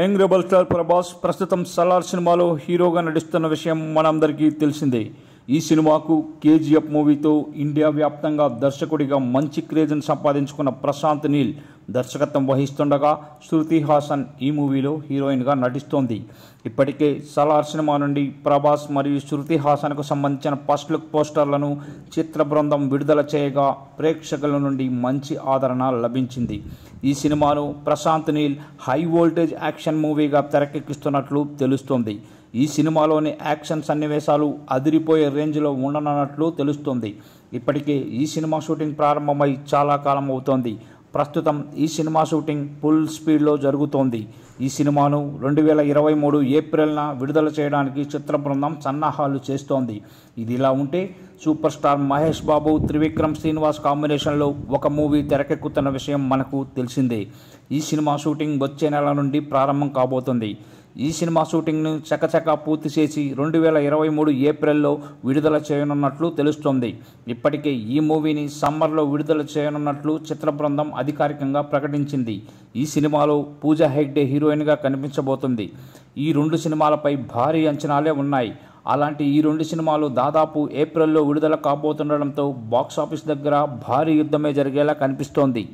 young rebel star Prabhas ప్రస్తుతం సలార్ సినిమాలో హీరోగా నటిస్తున్న విషయం మనందరికీ తెలిసిందే ఈ సినిమాకు కేజీఎఫ్ మూవీతో ఇండియా వ్యాప్తంగా దర్శకుడిగా మంచి క్రేజ్ను సంపాదించుకున్న ప్రశాంత్ నీల్ దర్శకత్వం వహిస్తుండగా శృతి హాసన్ ఈ మూవీలో హీరోయిన్గా నటిస్తోంది ఇప్పటికే సలార్ సినిమా నుండి ప్రభాస్ మరియు శృతి హాసన్కు సంబంధించిన ఫస్ట్ లుక్ పోస్టర్లను చిత్ర బృందం విడుదల చేయగా ప్రేక్షకుల నుండి మంచి ఆదరణ లభించింది ఈ సినిమాను Prashanth Neel high voltage action మూవీగా తెరకెక్కిస్తున్నట్లు తెలుస్తోంది ఈ సినిమాలోని యాక్షన్ సన్నివేశాలు అదిరిపోయే రేంజ్లో ఉండనున్నట్లు తెలుస్తుంది ఇప్పటికే ఈ సినిమా షూటింగ్ ప్రారంభమై చాలా కాలం అవుతోంది ప్రస్తుతం ఈ సినిమా షూటింగ్ ఫుల్ స్పీడ్లో జరుగుతోంది ఈ సినిమాను రెండు వేల ఇరవై మూడు ఏప్రిల్న విడుదల చేయడానికి చిత్ర బృందం సన్నాహాలు చేస్తోంది ఇది ఇలా ఉంటే సూపర్ స్టార్ మహేష్ బాబు త్రివిక్రమ్ శ్రీనివాస్ కాంబినేషన్లో ఒక మూవీ తెరకెక్కుతున్న విషయం మనకు తెలిసిందే ఈ సినిమా షూటింగ్ వచ్చే నెల నుండి ప్రారంభం కాబోతుంది ఈ సినిమా షూటింగ్ను చకచకా పూర్తి చేసి రెండు వేల ఇరవై మూడు ఏప్రిల్లో విడుదల చేయనున్నట్లు తెలుస్తోంది ఇప్పటికే ఈ మూవీని సమ్మర్లో విడుదల చేయనున్నట్లు చిత్ర బృందం అధికారికంగా ప్రకటించింది ఈ సినిమాలో పూజా హెగ్డే హీరోయిన్గా కనిపించబోతుంది ఈ రెండు సినిమాలపై భారీ అంచనాలే ఉన్నాయి అలాంటి ఈ రెండు సినిమాలు దాదాపు ఏప్రిల్లో విడుదల కాబోతుండడంతో బాక్సాఫీస్ దగ్గర భారీ యుద్ధమే జరిగేలా కనిపిస్తోంది